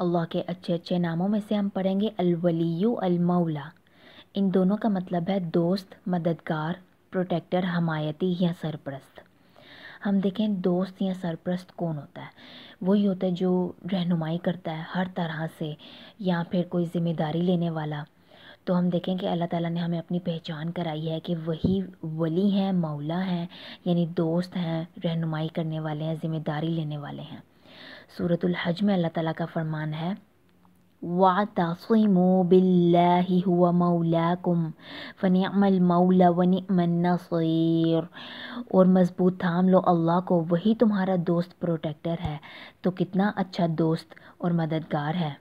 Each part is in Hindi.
अल्लाह के अच्छे अच्छे नामों में से हम पढ़ेंगे अलवली अलमौला इन दोनों का मतलब है दोस्त मददगार प्रोटेक्टर हमायती या सरपरस्त हम देखें दोस्त या सरपरस्त कौन होता है वही होता है जो रहनुमाई करता है हर तरह से या फिर कोई ज़िम्मेदारी लेने वाला तो हम देखें कि अल्लाह ताला ने हमें अपनी पहचान कराई है कि वही वली हैं मौला हैं यानी दोस्त हैं रहनुमाई करने वाले हैं ज़िम्मेदारी लेने वाले हैं सूरतुल हज में अल्लाह ताला का फरमान है वातसमो बिल्लाहि हुआ मौलाकुम मऊला मौला वनिमन नसीर और मज़बूत थाम लो अल्लाह को वही तुम्हारा दोस्त प्रोटेक्टर है तो कितना अच्छा दोस्त और मददगार है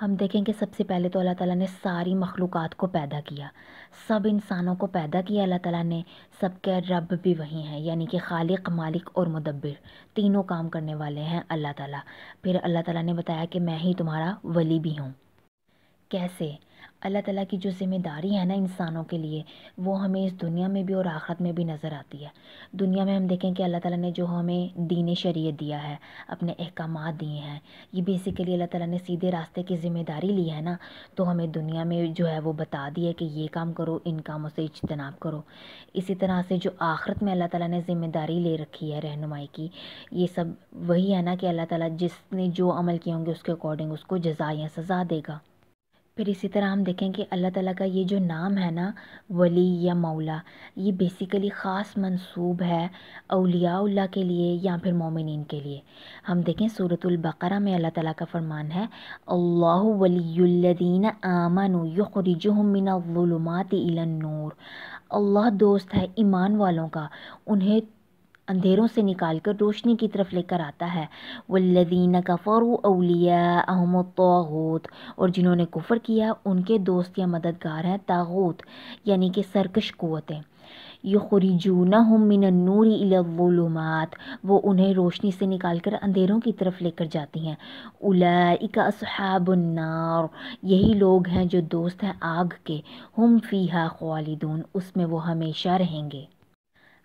हम देखेंगे सबसे पहले तो अल्लाह ताला ने सारी मखलूक़ को पैदा किया सब इंसानों को पैदा किया अल्लाह ताला ने सबके रब भी वही हैं यानी कि खालिक मालिक और मुदब्बिर तीनों काम करने वाले हैं अल्लाह ताला फिर अल्लाह ताला ने बताया कि मैं ही तुम्हारा वली भी हूँ कैसे अल्लाह ताला की जो ज़िम्मेदारी है ना इंसानों के लिए वो हमें इस दुनिया में भी और आखरत में भी नज़र आती है दुनिया में हम देखें कि अल्लाह ताला ने जो हमें दीन शरीय दिया है अपने अहकाम दिए हैं ये बेसिकली अल्लाह ताला ने सीधे रास्ते की ज़िम्मेदारी ली है ना तो हमें दुनिया में जो है वो बता दिया कि ये काम करो इन कामों से इजतनाब करो इसी तरह से जो आखरत में अल्लाह तला ने ज़िम्मेदारी ले रखी है रहनुमाई की ये सब वही है ना कि अल्लाह ताला जिसने जो अमल किए होंगे उसके अकॉर्डिंग उसको जजा या सज़ा देगा फिर इसी तरह हम देखें कि अल्लाह ताला का ये जो नाम है ना वली या मौला ये बेसिकली ख़ास मंसूब है अलियाल्ला के लिए या फिर मोमिन के लिए हम देखें सूरतुल्बकरा में अल्लाह ताला का फ़रमान है अल्लाह वलीदीन आमन नूर अल्लाह दोस्त है ईमान वालों का उन्हें अंधेरों से निकाल कर रोशनी की तरफ लेकर आता है वल्लदीन कफ़र अलिया अहमद और जिन्होंने कुफ़र किया उनके दोस्त या मददगार हैं तागूत यानी कि सरकश क़ुतें यखरीजून मिन नूरी इलामात वो उन्हें रोशनी से निकाल कर अंधेरों की तरफ लेकर जाती हैं उलाइका असहाबुन्नार यही लोग हैं जो दोस्त हैं आग के हम फ़ीहा खालिदून उसमें वो हमेशा रहेंगे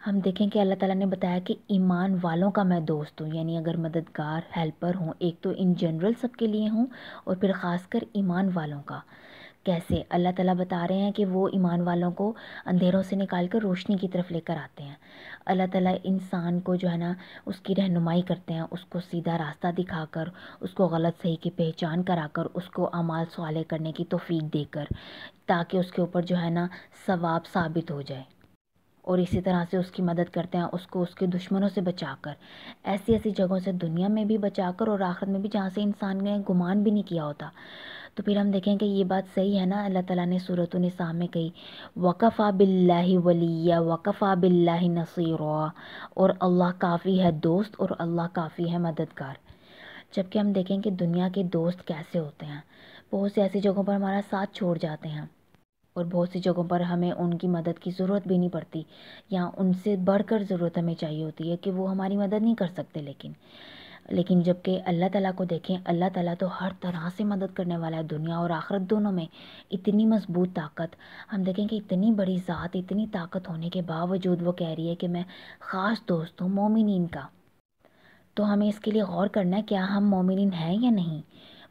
हम देखें कि अल्लाह ताला ने बताया कि ईमान वालों का मैं दोस्त हूँ यानी अगर मददगार हेल्पर हूँ एक तो इन जनरल सब के लिए हूँ और फिर ख़ास कर ईमान वालों का कैसे अल्लाह ताला बता रहे हैं कि वो ईमान वालों को अंधेरों से निकाल कर रोशनी की तरफ लेकर आते हैं अल्लाह ताला इंसान को जो है ना उसकी रहनुमाई करते हैं उसको सीधा रास्ता दिखाकर उसको गलत सही की पहचान कराकर उसको अमाल सवाले करने की तोफ़ी देकर ताकि उसके ऊपर जो है ना सवाब साबित हो जाए और इसी तरह से उसकी मदद करते हैं उसको उसके दुश्मनों से बचाकर ऐसी ऐसी जगहों से दुनिया में भी बचाकर और आखिरत में भी जहाँ से इंसान ने गुमान भी नहीं किया होता तो फिर हम देखें कि ये बात सही है ना अल्लाह ताला ने सूरत निसा में कही वक़फ़ा बिल्ला वलिया वक़फ़ा बिल्ला नसीर और अल्लाह काफ़ी है दोस्त और अल्लाह काफ़ी है मददगार जबकि हम देखें कि दुनिया के दोस्त कैसे होते हैं बहुत सी ऐसी जगहों पर हमारा साथ छोड़ जाते हैं और बहुत सी जगहों पर हमें उनकी मदद की ज़रूरत भी नहीं पड़ती या उनसे बढ़कर ज़रूरत हमें चाहिए होती है कि वो हमारी मदद नहीं कर सकते लेकिन लेकिन जबकि अल्लाह ताला को देखें अल्लाह ताला तो हर तरह से मदद करने वाला है दुनिया और आखरत दोनों में इतनी मजबूत ताकत हम देखें कि इतनी बड़ी ज़ात इतनी ताकत होने के बावजूद वो कह रही है कि मैं ख़ास दोस्त हूँ मोमिन का तो हमें इसके लिए गौर करना है क्या हम मोमिन हैं या नहीं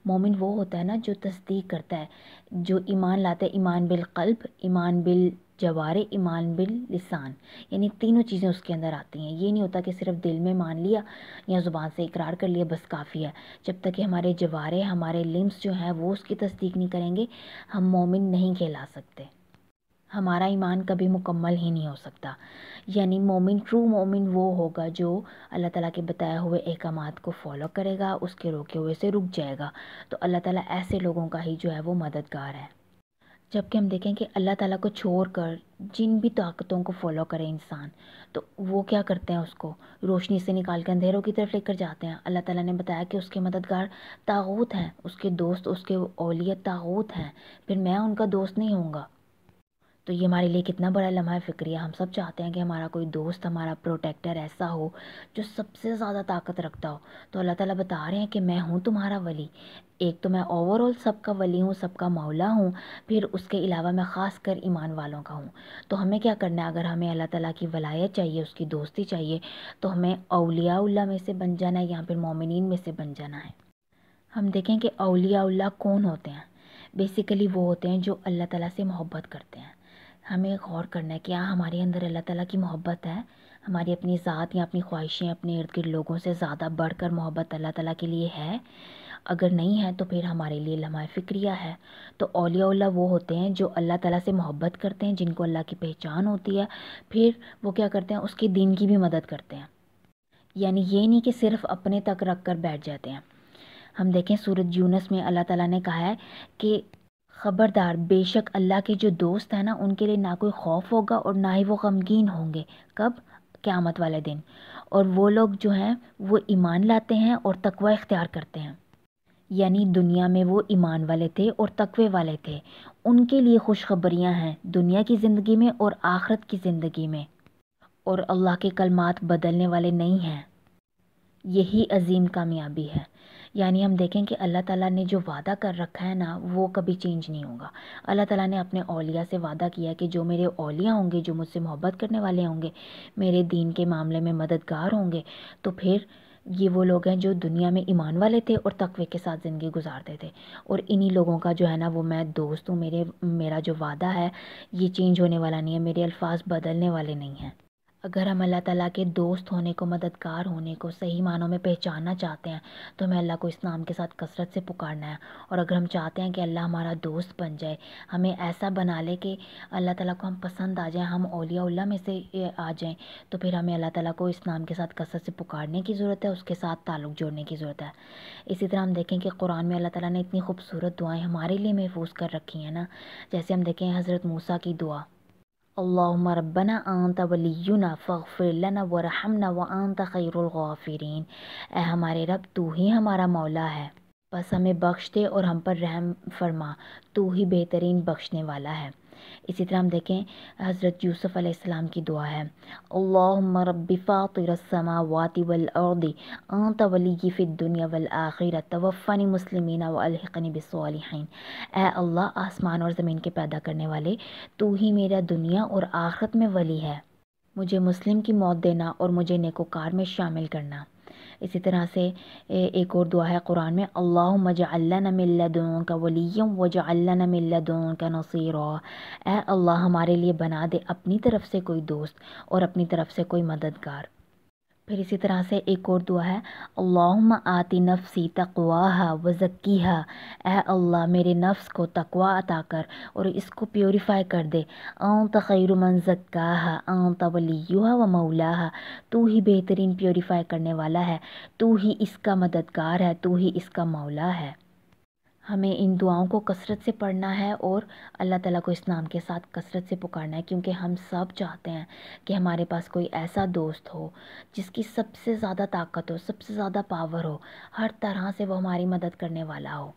मोमिन वो होता है ना जो तस्दीक करता है जो ईमान लाता है ईमान बिलकल्ब ईमान बिल जवार ईमान बिल लिसान यानी तीनों चीज़ें उसके अंदर आती हैं ये नहीं होता कि सिर्फ दिल में मान लिया या ज़ुबान से इकरार कर लिया बस काफ़ी है जब तक कि हमारे जवारे हमारे लिम्स जो हैं वो उसकी तस्दीक नहीं करेंगे हम मोमिन नहीं कहला सकते हमारा ईमान कभी मुकम्मल ही नहीं हो सकता यानी मोमिन ट्रू मोमिन वो होगा जो अल्लाह ताला के बताए हुए अहकाम को फॉलो करेगा उसके रोके हुए से रुक जाएगा तो अल्लाह ताला ऐसे लोगों का ही जो है वो मददगार है जबकि हम देखें कि अल्लाह ताला को छोड़ कर जिन भी ताकतों को फॉलो करें इंसान तो वो क्या करते हैं उसको रोशनी से निकाल के अंधेरों की तरफ लेकर जाते हैं अल्लाह ताला ने बताया कि उसके मददगार ताऊत हैं उसके दोस्त उसके ओलियत ताऊत हैं फिर मैं उनका दोस्त नहीं होऊंगा तो ये हमारे लिए कितना बड़ा लम्हा फ़िक्रिया हम सब चाहते हैं कि हमारा कोई दोस्त हमारा प्रोटेक्टर ऐसा हो जो सबसे ज़्यादा ताकत रखता हो तो अल्लाह ताला बता रहे हैं कि मैं हूँ तुम्हारा वली एक तो मैं ओवरऑल सबका वली हूँ सबका मौला हूँ फिर उसके अलावा मैं ख़ास कर ईमान वालों का हूँ तो हमें क्या करना है अगर हमें अल्लाह ताला की वलायत चाहिए उसकी दोस्ती चाहिए तो हमें अलियाल्ला में से बन जाना है या फिर मोमिन में से बन जाना है हम देखें कि अलियाल्ला कौन होते हैं बेसिकली वो होते हैं जो अल्लाह ताला से मोहब्बत करते हैं हमें गौर करना है क्या हाँ, हमारे अंदर अल्लाह ताला की मोहब्बत है हमारी अपनी ज़ात या अपनी ख्वाहिशें अपने इर्द गिर्द लोगों से ज़्यादा बढ़कर मोहब्बत अल्लाह ताला के लिए है अगर नहीं है तो फिर हमारे लिए लम्हा फ़िक्रिया है तो अलिया वो होते हैं जो अल्लाह ताला से मोहब्बत करते हैं जिनको अल्लाह की पहचान होती है फिर वो क्या करते हैं उसके दिन की भी मदद करते हैं यानी ये नहीं कि सिर्फ अपने तक रख कर बैठ जाते हैं हम देखें सूरत यूनस में अल्लाह ताला ने कहा है कि ख़बरदार बेशक अल्लाह के जो दोस्त हैं ना उनके लिए ना कोई खौफ होगा और ना ही वो गमगीन होंगे कब क़्यामत वाले दिन और वो लोग जो हैं वो ईमान लाते हैं और तकवा इख्तियार करते हैं यानी दुनिया में वो ईमान वाले थे और तकवे वाले थे उनके लिए खुशखबरियाँ हैं दुनिया की ज़िंदगी में और आखरत की ज़िंदगी में और अल्लाह के कलमात बदलने वाले नहीं हैं यही अजीम कामयाबी है यानी हम देखें कि अल्लाह ताला ने जो वादा कर रखा है ना वो कभी चेंज नहीं होगा अल्लाह ताला ने अपने ओलिया से वादा किया कि जो मेरे ओलिया होंगे जो मुझसे मोहब्बत करने वाले होंगे मेरे दीन के मामले में मददगार होंगे तो फिर ये वो लोग हैं जो दुनिया में ईमान वाले थे और तकवे के साथ ज़िंदगी गुजारते थे और इन्हीं लोगों का जो है ना वो मैं दोस्त हूँ मेरे मेरा जो वादा है ये चेंज होने वाला नहीं है मेरे अल्फाज बदलने वाले नहीं हैं अगर हम अल्लाह ताला के दोस्त होने को मददगार होने को सही मानों में पहचानना चाहते हैं तो हमें अल्लाह को इस नाम के साथ कसरत से पुकारना है और अगर हम चाहते हैं कि अल्लाह हमारा दोस्त बन जाए हमें ऐसा बना ले कि अल्लाह ताला को हम पसंद आ जाए हम अलिया में से आ जाएँ तो फिर हमें अल्लाह ताला को इस नाम के साथ कसरत से पुकारने की ज़रूरत है उसके साथ ताल्लुक़ जोड़ने की ज़रूरत है इसी तरह हम देखें कि कुरान में अल्लाह ताला ने इतनी खूबसूरत दुआएँ हमारे लिए महफूज कर रखी हैं ना जैसे हम देखें हज़रत मूसा की दुआ अल्लाम रबना आंता वलीना फ़र लना वरहमना व आंता ख़ैरगफ़रीन ए हमारे रब तू ही हमारा मौला है बस हमें बख्श दे और हम पर रहम फरमा तू ही बेहतरीन बख्शने वाला है इसी तरह हम देखें हज़रत यूसुफ़ अलैहिस्सलाम की दुआ है अल्लाह रब्बी फ़ातिरसमा वाति वली फ़िद दुनिया वल आखिर तवफ़नी मुसलमिन वलहनी बसलिन ए अल्लाह आसमान और ज़मीन के पैदा करने वाले तू ही मेरा दुनिया और आख़रत में वली है मुझे मुस्लिम की मौत देना और मुझे नेकोकार में शामिल करना इसी तरह से एक और दुआ है कुरान में अल्लाह मजान मिल्लदों का वलीम वजान मिल्लदों का नसीर ए अल्लाह हमारे लिए बना दे अपनी तरफ से कोई दोस्त और अपनी तरफ से कोई मददगार फिर इसी तरह से एक और दुआ है अल्लाम आती नफ़सी तकवा व जक्की है ए अल्लाह मेरे नफ्स को तकवा अता कर और इसको प्योरीफाई कर दे आँ तखैर मन जक्का है आँ तवलीहा व मौला है तू ही बेहतरीन प्योरीफाई करने वाला है तू ही इसका मददगार है तू ही इसका मौला है हमें इन दुआओं को कसरत से पढ़ना है और अल्लाह ताला को इस नाम के साथ कसरत से पुकारना है क्योंकि हम सब चाहते हैं कि हमारे पास कोई ऐसा दोस्त हो जिसकी सबसे ज़्यादा ताकत हो सबसे ज़्यादा पावर हो हर तरह से वो हमारी मदद करने वाला हो